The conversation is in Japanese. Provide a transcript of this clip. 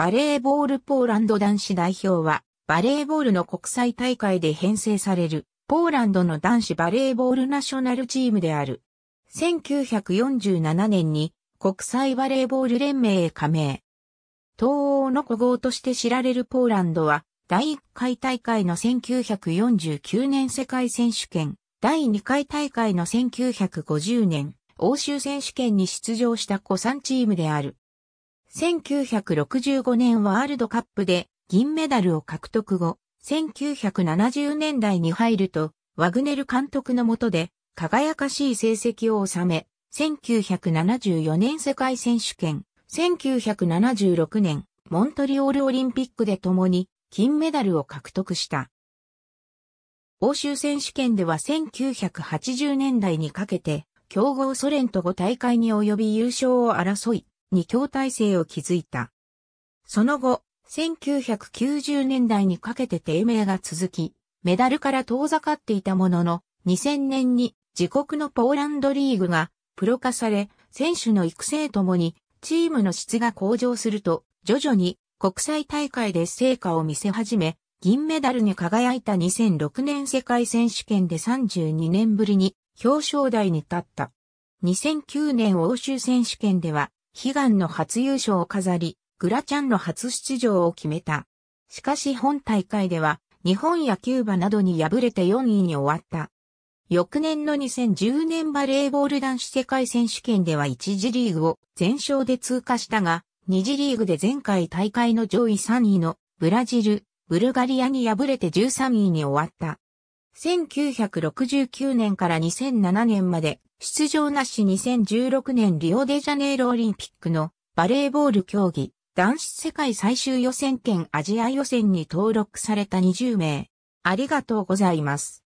バレーボールポーランド男子代表は、バレーボールの国際大会で編成される、ポーランドの男子バレーボールナショナルチームである。1947年に国際バレーボール連盟へ加盟。東欧の古豪として知られるポーランドは、第1回大会の1949年世界選手権、第2回大会の1950年欧州選手権に出場した古参チームである。1965年ワールドカップで銀メダルを獲得後、1970年代に入ると、ワグネル監督の下で輝かしい成績を収め、1974年世界選手権、1976年モントリオールオリンピックで共に金メダルを獲得した。欧州選手権では1980年代にかけて、強豪ソ連と5大会に及び優勝を争い、二強体制を築いた。その後、1990年代にかけて低迷が続き、メダルから遠ざかっていたものの、2000年に自国のポーランドリーグがプロ化され、選手の育成ともにチームの質が向上すると、徐々に国際大会で成果を見せ始め、銀メダルに輝いた2006年世界選手権で32年ぶりに表彰台に立った。2009年欧州選手権では悲願の初優勝を飾り、グラチャンの初出場を決めた。しかし本大会では、日本やキューバなどに敗れて4位に終わった。翌年の2010年バレーボール男子世界選手権では1次リーグを全勝で通過したが、2次リーグで前回大会の上位3位のブラジル、ブルガリアに敗れて13位に終わった。1969年から2007年まで出場なし2016年リオデジャネイロオリンピックのバレーボール競技男子世界最終予選兼アジア予選に登録された20名。ありがとうございます。